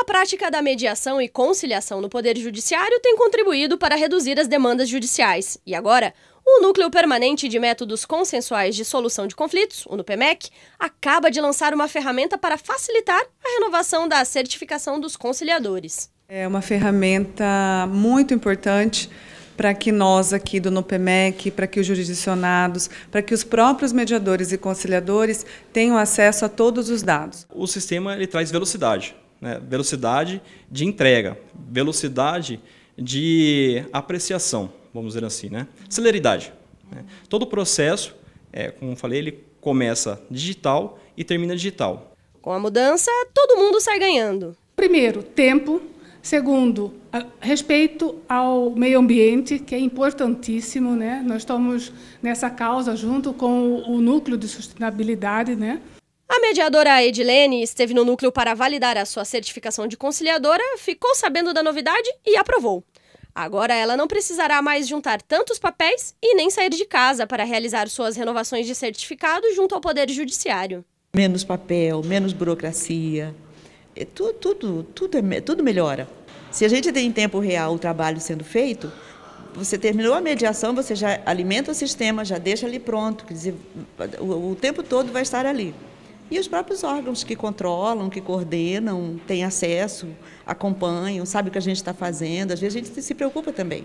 A prática da mediação e conciliação no Poder Judiciário tem contribuído para reduzir as demandas judiciais. E agora, o Núcleo Permanente de Métodos Consensuais de Solução de Conflitos, o NUPEMEC, acaba de lançar uma ferramenta para facilitar a renovação da certificação dos conciliadores. É uma ferramenta muito importante para que nós aqui do NUPEMEC, para que os jurisdicionados, para que os próprios mediadores e conciliadores tenham acesso a todos os dados. O sistema ele traz velocidade né? velocidade de entrega, velocidade de apreciação, vamos dizer assim, né? celeridade. Né? Todo o processo, é, como falei, ele começa digital e termina digital. Com a mudança, todo mundo sai ganhando. Primeiro, tempo. Segundo, respeito ao meio ambiente, que é importantíssimo, né? Nós estamos nessa causa junto com o núcleo de sustentabilidade, né? mediadora Edilene esteve no núcleo para validar a sua certificação de conciliadora, ficou sabendo da novidade e aprovou. Agora ela não precisará mais juntar tantos papéis e nem sair de casa para realizar suas renovações de certificado junto ao Poder Judiciário. Menos papel, menos burocracia, é tudo, tudo, tudo, é, tudo melhora. Se a gente tem em tempo real o trabalho sendo feito, você terminou a mediação, você já alimenta o sistema, já deixa ali pronto, quer dizer, o, o tempo todo vai estar ali. E os próprios órgãos que controlam, que coordenam, têm acesso, acompanham, sabem o que a gente está fazendo. Às vezes a gente se preocupa também.